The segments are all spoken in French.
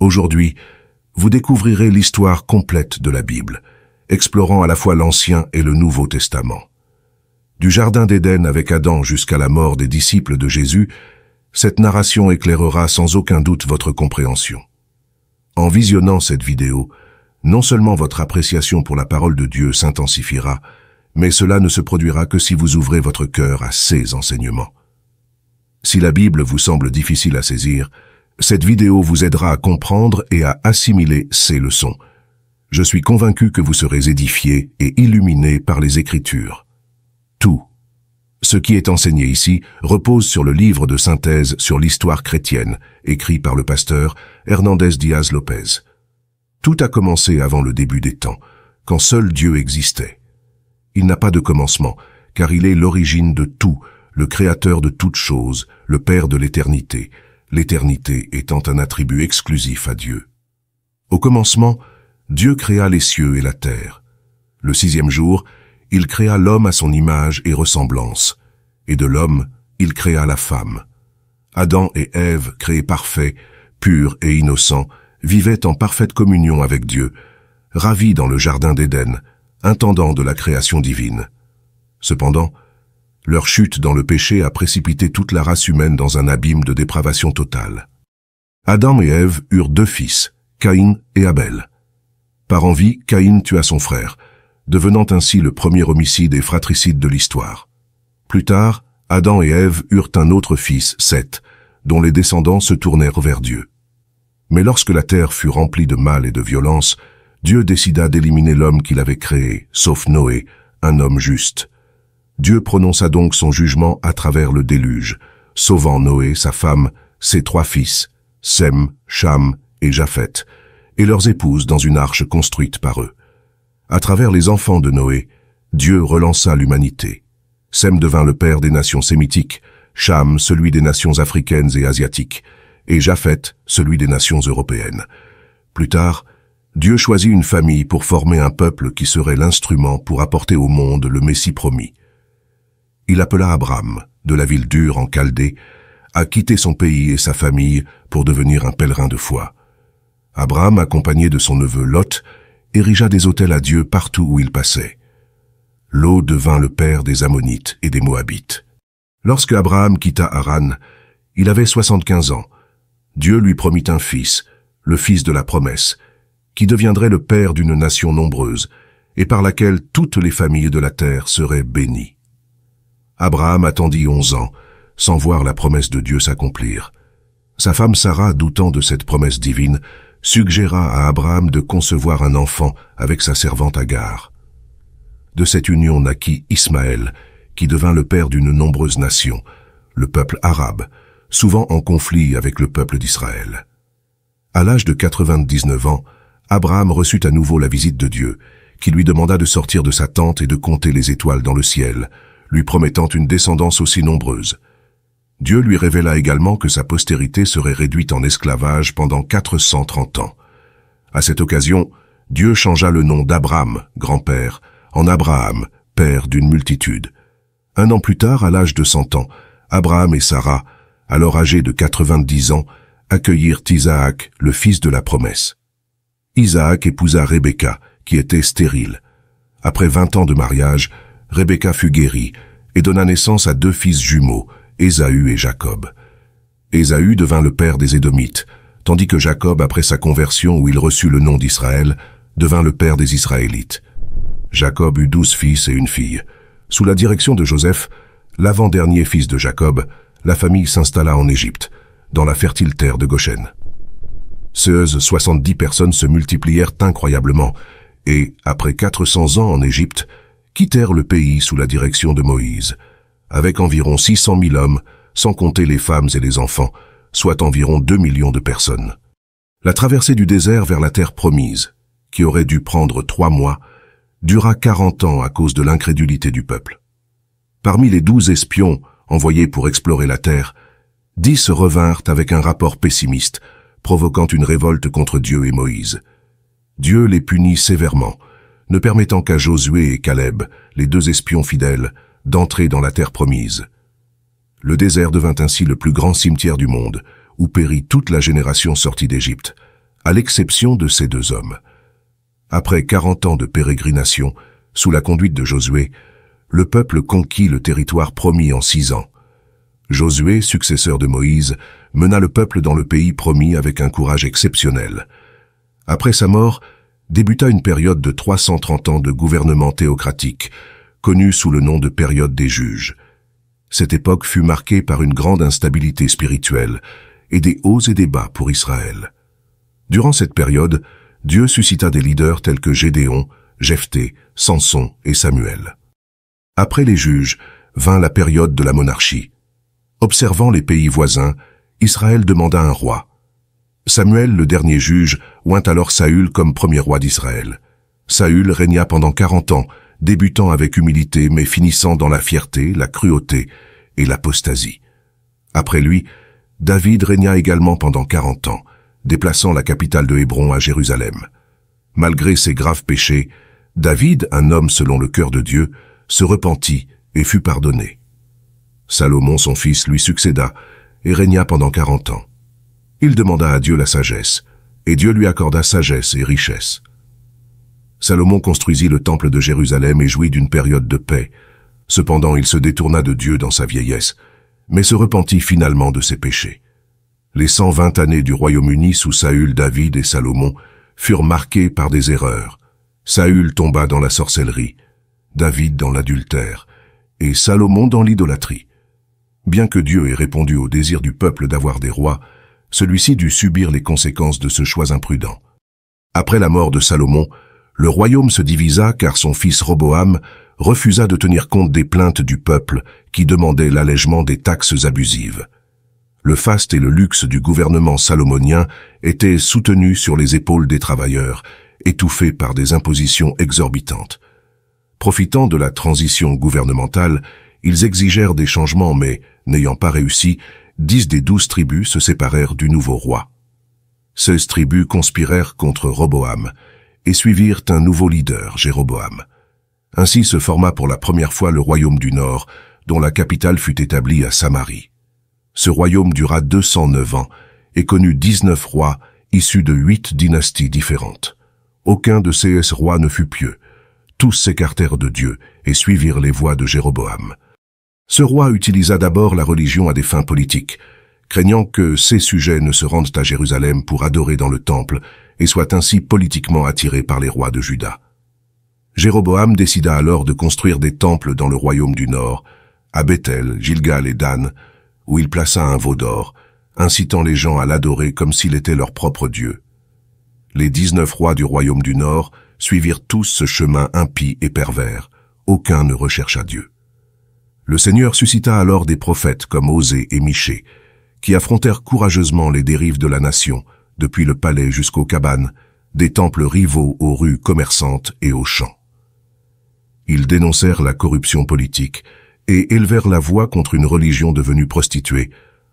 Aujourd'hui, vous découvrirez l'histoire complète de la Bible, explorant à la fois l'Ancien et le Nouveau Testament. Du Jardin d'Éden avec Adam jusqu'à la mort des disciples de Jésus, cette narration éclairera sans aucun doute votre compréhension. En visionnant cette vidéo, non seulement votre appréciation pour la parole de Dieu s'intensifiera, mais cela ne se produira que si vous ouvrez votre cœur à ses enseignements. Si la Bible vous semble difficile à saisir, cette vidéo vous aidera à comprendre et à assimiler ces leçons. Je suis convaincu que vous serez édifié et illuminé par les Écritures. Tout, ce qui est enseigné ici repose sur le livre de synthèse sur l'histoire chrétienne, écrit par le pasteur Hernandez Diaz Lopez. Tout a commencé avant le début des temps, quand seul Dieu existait. Il n'a pas de commencement, car il est l'origine de tout, le créateur de toutes choses, le Père de l'éternité, l'éternité étant un attribut exclusif à Dieu. Au commencement, Dieu créa les cieux et la terre. Le sixième jour, il créa l'homme à son image et ressemblance, et de l'homme, il créa la femme. Adam et Ève, créés parfaits, purs et innocents, vivaient en parfaite communion avec Dieu, ravis dans le jardin d'Éden, intendant de la création divine. Cependant, leur chute dans le péché a précipité toute la race humaine dans un abîme de dépravation totale. Adam et Ève eurent deux fils, Caïn et Abel. Par envie, Caïn tua son frère, devenant ainsi le premier homicide et fratricide de l'histoire. Plus tard, Adam et Ève eurent un autre fils, Seth, dont les descendants se tournèrent vers Dieu. Mais lorsque la terre fut remplie de mal et de violence, Dieu décida d'éliminer l'homme qu'il avait créé, sauf Noé, un homme juste. Dieu prononça donc son jugement à travers le déluge, sauvant Noé, sa femme, ses trois fils, Sem, Cham et Japhet, et leurs épouses dans une arche construite par eux. À travers les enfants de Noé, Dieu relança l'humanité. Sem devint le père des nations sémitiques, Cham celui des nations africaines et asiatiques, et Japhet celui des nations européennes. Plus tard, Dieu choisit une famille pour former un peuple qui serait l'instrument pour apporter au monde le Messie promis il appela Abraham, de la ville dure en Chaldée, à quitter son pays et sa famille pour devenir un pèlerin de foi. Abraham, accompagné de son neveu Lot, érigea des hôtels à Dieu partout où il passait. Lot devint le père des Ammonites et des Moabites. Lorsque Abraham quitta Haran, il avait 75 ans. Dieu lui promit un fils, le fils de la promesse, qui deviendrait le père d'une nation nombreuse, et par laquelle toutes les familles de la terre seraient bénies. Abraham attendit onze ans, sans voir la promesse de Dieu s'accomplir. Sa femme Sarah, doutant de cette promesse divine, suggéra à Abraham de concevoir un enfant avec sa servante Agar. De cette union naquit Ismaël, qui devint le père d'une nombreuse nation, le peuple arabe, souvent en conflit avec le peuple d'Israël. À l'âge de 99 ans, Abraham reçut à nouveau la visite de Dieu, qui lui demanda de sortir de sa tente et de compter les étoiles dans le ciel, lui promettant une descendance aussi nombreuse. Dieu lui révéla également que sa postérité serait réduite en esclavage pendant 430 ans. À cette occasion, Dieu changea le nom d'Abraham, grand-père, en Abraham, père d'une multitude. Un an plus tard, à l'âge de 100 ans, Abraham et Sarah, alors âgés de 90 ans, accueillirent Isaac, le fils de la promesse. Isaac épousa Rebecca, qui était stérile. Après 20 ans de mariage, Rebecca fut guérie et donna naissance à deux fils jumeaux, Ésaü et Jacob. Ésaü devint le père des Édomites, tandis que Jacob, après sa conversion où il reçut le nom d'Israël, devint le père des Israélites. Jacob eut douze fils et une fille. Sous la direction de Joseph, l'avant-dernier fils de Jacob, la famille s'installa en Égypte, dans la fertile terre de Goshen. Ceuses, soixante-dix personnes se multiplièrent incroyablement, et, après 400 ans en Égypte, quittèrent le pays sous la direction de Moïse, avec environ 600 000 hommes, sans compter les femmes et les enfants, soit environ 2 millions de personnes. La traversée du désert vers la terre promise, qui aurait dû prendre trois mois, dura 40 ans à cause de l'incrédulité du peuple. Parmi les douze espions envoyés pour explorer la terre, dix revinrent avec un rapport pessimiste, provoquant une révolte contre Dieu et Moïse. Dieu les punit sévèrement, ne permettant qu'à Josué et Caleb, les deux espions fidèles, d'entrer dans la terre promise. Le désert devint ainsi le plus grand cimetière du monde, où périt toute la génération sortie d'Égypte, à l'exception de ces deux hommes. Après quarante ans de pérégrination, sous la conduite de Josué, le peuple conquit le territoire promis en six ans. Josué, successeur de Moïse, mena le peuple dans le pays promis avec un courage exceptionnel. Après sa mort, débuta une période de 330 ans de gouvernement théocratique, connue sous le nom de période des juges. Cette époque fut marquée par une grande instabilité spirituelle et des hauts et des bas pour Israël. Durant cette période, Dieu suscita des leaders tels que Gédéon, Jephthé, Samson et Samuel. Après les juges, vint la période de la monarchie. Observant les pays voisins, Israël demanda un roi. Samuel, le dernier juge, oint alors Saül comme premier roi d'Israël. Saül régna pendant quarante ans, débutant avec humilité mais finissant dans la fierté, la cruauté et l'apostasie. Après lui, David régna également pendant quarante ans, déplaçant la capitale de Hébron à Jérusalem. Malgré ses graves péchés, David, un homme selon le cœur de Dieu, se repentit et fut pardonné. Salomon, son fils, lui succéda et régna pendant quarante ans. Il demanda à Dieu la sagesse, et Dieu lui accorda sagesse et richesse. Salomon construisit le temple de Jérusalem et jouit d'une période de paix. Cependant, il se détourna de Dieu dans sa vieillesse, mais se repentit finalement de ses péchés. Les cent vingt années du Royaume-Uni sous Saül, David et Salomon furent marquées par des erreurs. Saül tomba dans la sorcellerie, David dans l'adultère, et Salomon dans l'idolâtrie. Bien que Dieu ait répondu au désir du peuple d'avoir des rois, celui-ci dut subir les conséquences de ce choix imprudent. Après la mort de Salomon, le royaume se divisa car son fils Roboam refusa de tenir compte des plaintes du peuple qui demandait l'allègement des taxes abusives. Le faste et le luxe du gouvernement salomonien étaient soutenus sur les épaules des travailleurs, étouffés par des impositions exorbitantes. Profitant de la transition gouvernementale, ils exigèrent des changements mais, n'ayant pas réussi, dix des douze tribus se séparèrent du nouveau roi. Seize tribus conspirèrent contre Roboam et suivirent un nouveau leader, Jéroboam. Ainsi se forma pour la première fois le royaume du Nord, dont la capitale fut établie à Samarie. Ce royaume dura 209 ans et connut 19 rois issus de huit dynasties différentes. Aucun de ces rois ne fut pieux. Tous s'écartèrent de Dieu et suivirent les voies de Jéroboam. Ce roi utilisa d'abord la religion à des fins politiques, craignant que ses sujets ne se rendent à Jérusalem pour adorer dans le temple et soient ainsi politiquement attirés par les rois de Juda. Jéroboam décida alors de construire des temples dans le royaume du Nord, à Bethel, Gilgal et Dan, où il plaça un veau d'or, incitant les gens à l'adorer comme s'il était leur propre Dieu. Les dix-neuf rois du royaume du Nord suivirent tous ce chemin impie et pervers. Aucun ne rechercha Dieu. Le Seigneur suscita alors des prophètes comme Osée et Michée, qui affrontèrent courageusement les dérives de la nation, depuis le palais jusqu'aux cabanes, des temples rivaux aux rues commerçantes et aux champs. Ils dénoncèrent la corruption politique et élevèrent la voix contre une religion devenue prostituée,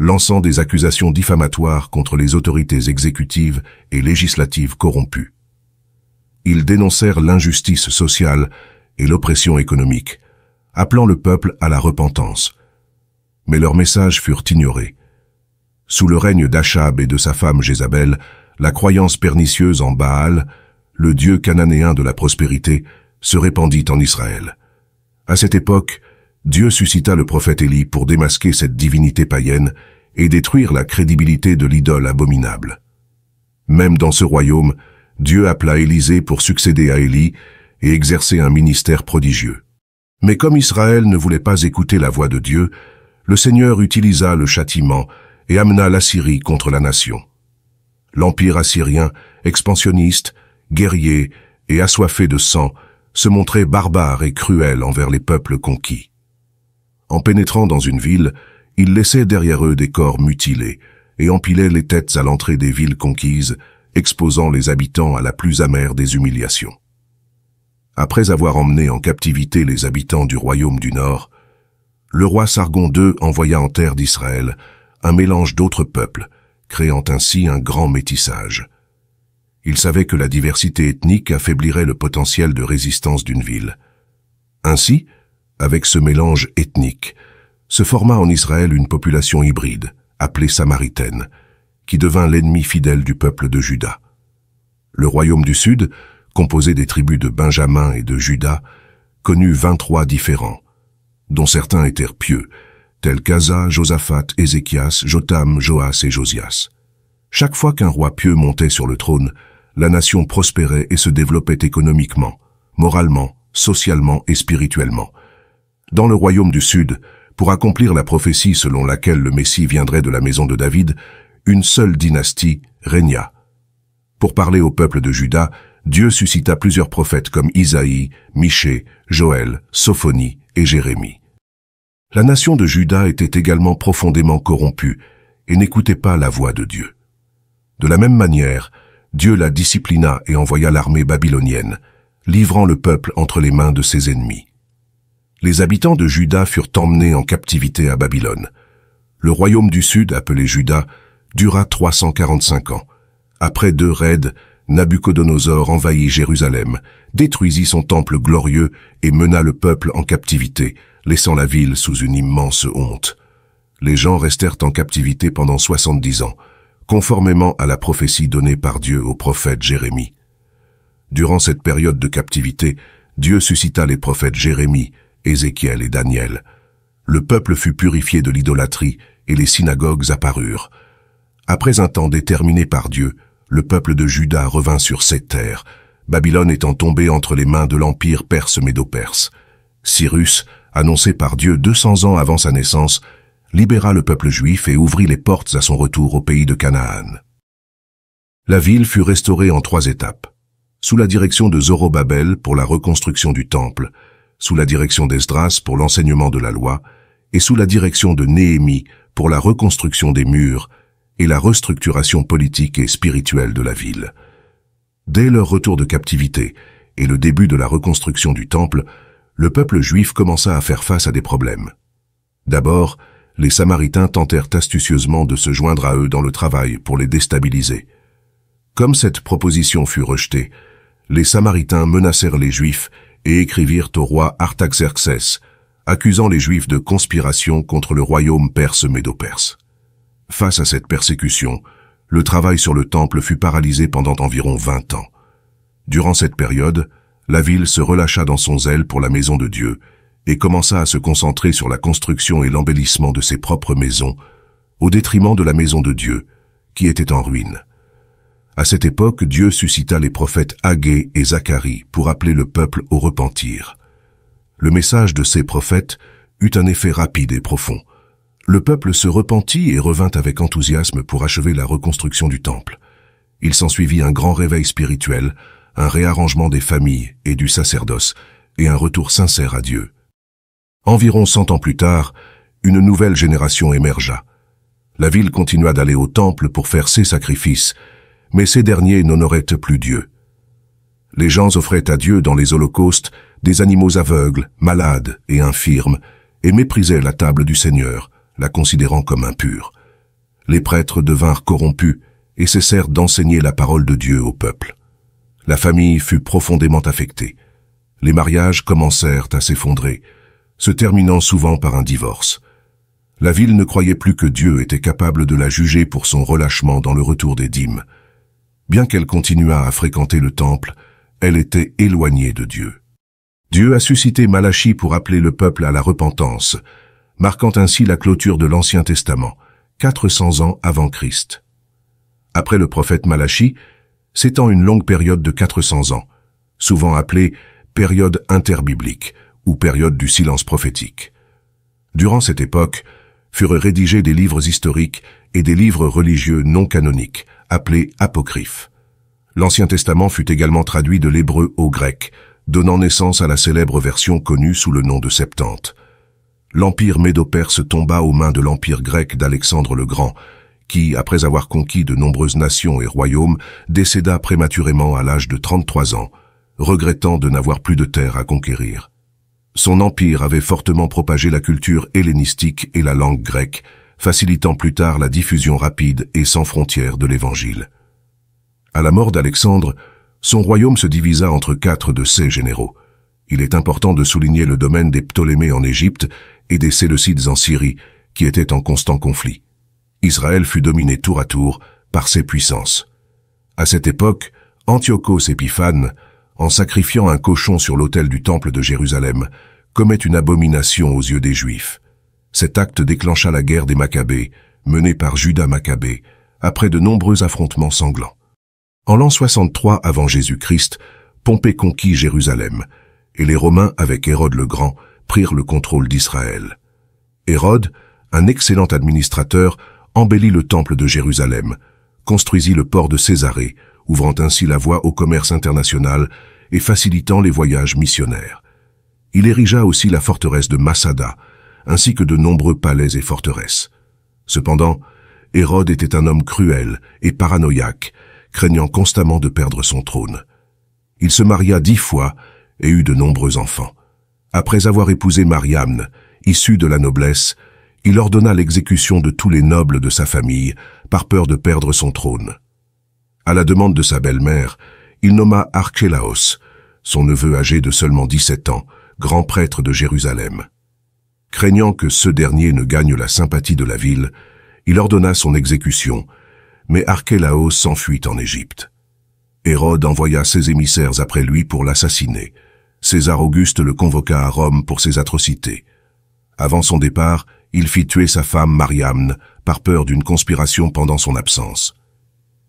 lançant des accusations diffamatoires contre les autorités exécutives et législatives corrompues. Ils dénoncèrent l'injustice sociale et l'oppression économique, appelant le peuple à la repentance. Mais leurs messages furent ignorés. Sous le règne d'Achab et de sa femme Jézabel, la croyance pernicieuse en Baal, le dieu cananéen de la prospérité, se répandit en Israël. À cette époque, Dieu suscita le prophète Élie pour démasquer cette divinité païenne et détruire la crédibilité de l'idole abominable. Même dans ce royaume, Dieu appela Élisée pour succéder à Élie et exercer un ministère prodigieux. Mais comme Israël ne voulait pas écouter la voix de Dieu, le Seigneur utilisa le châtiment et amena l'Assyrie contre la nation. L'empire assyrien, expansionniste, guerrier et assoiffé de sang, se montrait barbare et cruel envers les peuples conquis. En pénétrant dans une ville, il laissait derrière eux des corps mutilés et empilait les têtes à l'entrée des villes conquises, exposant les habitants à la plus amère des humiliations. Après avoir emmené en captivité les habitants du royaume du Nord, le roi Sargon II envoya en terre d'Israël un mélange d'autres peuples, créant ainsi un grand métissage. Il savait que la diversité ethnique affaiblirait le potentiel de résistance d'une ville. Ainsi, avec ce mélange ethnique, se forma en Israël une population hybride, appelée Samaritaine, qui devint l'ennemi fidèle du peuple de Juda. Le royaume du Sud composé des tribus de Benjamin et de Judas, connut vingt-trois différents, dont certains étaient pieux, tels qu'Aza, Josaphat, Ézéchias, Jotam, Joas et Josias. Chaque fois qu'un roi pieux montait sur le trône, la nation prospérait et se développait économiquement, moralement, socialement et spirituellement. Dans le royaume du Sud, pour accomplir la prophétie selon laquelle le Messie viendrait de la maison de David, une seule dynastie régna. Pour parler au peuple de Judas, Dieu suscita plusieurs prophètes comme Isaïe, Michée, Joël, Sophonie et Jérémie. La nation de Juda était également profondément corrompue et n'écoutait pas la voix de Dieu. De la même manière, Dieu la disciplina et envoya l'armée babylonienne, livrant le peuple entre les mains de ses ennemis. Les habitants de Juda furent emmenés en captivité à Babylone. Le royaume du Sud, appelé Juda, dura 345 ans. Après deux raids, Nabuchodonosor envahit Jérusalem, détruisit son temple glorieux et mena le peuple en captivité, laissant la ville sous une immense honte. Les gens restèrent en captivité pendant soixante-dix ans, conformément à la prophétie donnée par Dieu au prophète Jérémie. Durant cette période de captivité, Dieu suscita les prophètes Jérémie, Ézéchiel et Daniel. Le peuple fut purifié de l'idolâtrie et les synagogues apparurent. Après un temps déterminé par Dieu, le peuple de Juda revint sur ses terres, Babylone étant tombée entre les mains de l'empire perse-médo-perse. Cyrus, annoncé par Dieu deux cents ans avant sa naissance, libéra le peuple juif et ouvrit les portes à son retour au pays de Canaan. La ville fut restaurée en trois étapes, sous la direction de Zorobabel pour la reconstruction du temple, sous la direction d'Esdras pour l'enseignement de la loi, et sous la direction de Néhémie pour la reconstruction des murs, et la restructuration politique et spirituelle de la ville. Dès leur retour de captivité et le début de la reconstruction du temple, le peuple juif commença à faire face à des problèmes. D'abord, les Samaritains tentèrent astucieusement de se joindre à eux dans le travail pour les déstabiliser. Comme cette proposition fut rejetée, les Samaritains menacèrent les Juifs et écrivirent au roi Artaxerxès, accusant les Juifs de conspiration contre le royaume perse médo-perse. Face à cette persécution, le travail sur le temple fut paralysé pendant environ vingt ans. Durant cette période, la ville se relâcha dans son zèle pour la maison de Dieu et commença à se concentrer sur la construction et l'embellissement de ses propres maisons, au détriment de la maison de Dieu, qui était en ruine. À cette époque, Dieu suscita les prophètes Hagé et Zacharie pour appeler le peuple au repentir. Le message de ces prophètes eut un effet rapide et profond le peuple se repentit et revint avec enthousiasme pour achever la reconstruction du temple. Il s'ensuivit un grand réveil spirituel, un réarrangement des familles et du sacerdoce, et un retour sincère à Dieu. Environ cent ans plus tard, une nouvelle génération émergea. La ville continua d'aller au temple pour faire ses sacrifices, mais ces derniers n'honoraient plus Dieu. Les gens offraient à Dieu dans les holocaustes des animaux aveugles, malades et infirmes, et méprisaient la table du Seigneur, la considérant comme impure. Les prêtres devinrent corrompus et cessèrent d'enseigner la parole de Dieu au peuple. La famille fut profondément affectée. Les mariages commencèrent à s'effondrer, se terminant souvent par un divorce. La ville ne croyait plus que Dieu était capable de la juger pour son relâchement dans le retour des dîmes. Bien qu'elle continuât à fréquenter le temple, elle était éloignée de Dieu. Dieu a suscité Malachie pour appeler le peuple à la repentance, marquant ainsi la clôture de l'Ancien Testament, 400 ans avant Christ. Après le prophète Malachie, s'étend une longue période de 400 ans, souvent appelée période interbiblique ou période du silence prophétique. Durant cette époque, furent rédigés des livres historiques et des livres religieux non canoniques, appelés apocryphes. L'Ancien Testament fut également traduit de l'hébreu au grec, donnant naissance à la célèbre version connue sous le nom de Septante l'empire médo-perse tomba aux mains de l'empire grec d'Alexandre le Grand, qui, après avoir conquis de nombreuses nations et royaumes, décéda prématurément à l'âge de 33 ans, regrettant de n'avoir plus de terre à conquérir. Son empire avait fortement propagé la culture hellénistique et la langue grecque, facilitant plus tard la diffusion rapide et sans frontières de l'Évangile. À la mort d'Alexandre, son royaume se divisa entre quatre de ses généraux. Il est important de souligner le domaine des Ptolémées en Égypte et des Séleucides en Syrie, qui étaient en constant conflit. Israël fut dominé tour à tour par ses puissances. À cette époque, Antiochos Épiphane, en sacrifiant un cochon sur l'autel du temple de Jérusalem, commet une abomination aux yeux des Juifs. Cet acte déclencha la guerre des Maccabées, menée par Judas Maccabée, après de nombreux affrontements sanglants. En l'an 63 avant Jésus-Christ, Pompée conquit Jérusalem, et les Romains, avec Hérode le Grand, prirent le contrôle d'Israël. Hérode, un excellent administrateur, embellit le temple de Jérusalem, construisit le port de Césarée, ouvrant ainsi la voie au commerce international et facilitant les voyages missionnaires. Il érigea aussi la forteresse de Massada, ainsi que de nombreux palais et forteresses. Cependant, Hérode était un homme cruel et paranoïaque, craignant constamment de perdre son trône. Il se maria dix fois et eut de nombreux enfants. Après avoir épousé Mariamne, issue de la noblesse, il ordonna l'exécution de tous les nobles de sa famille, par peur de perdre son trône. À la demande de sa belle-mère, il nomma Archélaos, son neveu âgé de seulement 17 ans, grand prêtre de Jérusalem. Craignant que ce dernier ne gagne la sympathie de la ville, il ordonna son exécution, mais Archélaos s'enfuit en Égypte. Hérode envoya ses émissaires après lui pour l'assassiner, César Auguste le convoqua à Rome pour ses atrocités. Avant son départ, il fit tuer sa femme Mariamne par peur d'une conspiration pendant son absence.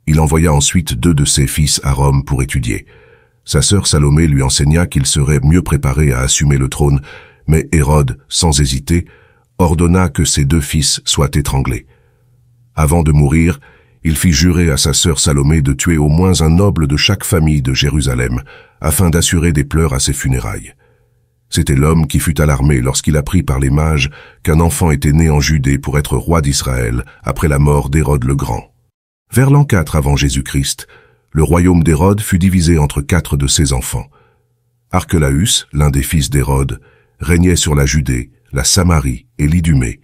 Il envoya ensuite deux de ses fils à Rome pour étudier. Sa sœur Salomé lui enseigna qu'il serait mieux préparé à assumer le trône, mais Hérode, sans hésiter, ordonna que ses deux fils soient étranglés. Avant de mourir, il fit jurer à sa sœur Salomé de tuer au moins un noble de chaque famille de Jérusalem, afin d'assurer des pleurs à ses funérailles. C'était l'homme qui fut alarmé lorsqu'il apprit par les mages qu'un enfant était né en Judée pour être roi d'Israël après la mort d'Hérode le Grand. Vers l'an 4 avant Jésus-Christ, le royaume d'Hérode fut divisé entre quatre de ses enfants. Archelaus, l'un des fils d'Hérode, régnait sur la Judée, la Samarie et l'Idumée,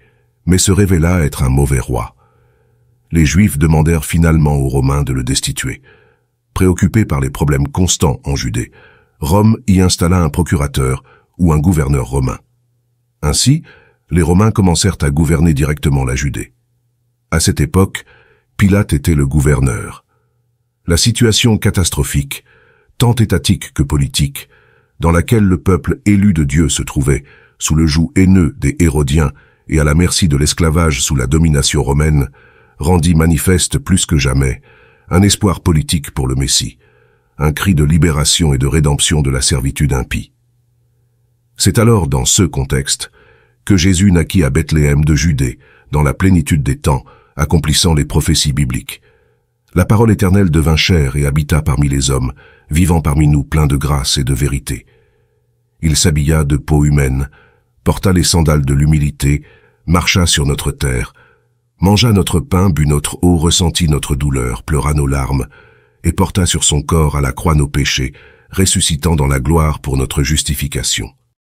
mais se révéla être un mauvais roi les Juifs demandèrent finalement aux Romains de le destituer. Préoccupé par les problèmes constants en Judée, Rome y installa un procurateur ou un gouverneur romain. Ainsi, les Romains commencèrent à gouverner directement la Judée. À cette époque, Pilate était le gouverneur. La situation catastrophique, tant étatique que politique, dans laquelle le peuple élu de Dieu se trouvait, sous le joug haineux des Hérodiens et à la merci de l'esclavage sous la domination romaine, rendit manifeste plus que jamais un espoir politique pour le Messie, un cri de libération et de rédemption de la servitude impie. C'est alors dans ce contexte que Jésus naquit à Bethléem de Judée, dans la plénitude des temps, accomplissant les prophéties bibliques. La parole éternelle devint chère et habita parmi les hommes, vivant parmi nous plein de grâce et de vérité. Il s'habilla de peau humaine, porta les sandales de l'humilité, marcha sur notre terre, mangea notre pain, but notre eau, ressentit notre douleur, pleura nos larmes, et porta sur son corps à la croix nos péchés, ressuscitant dans la gloire pour notre justification.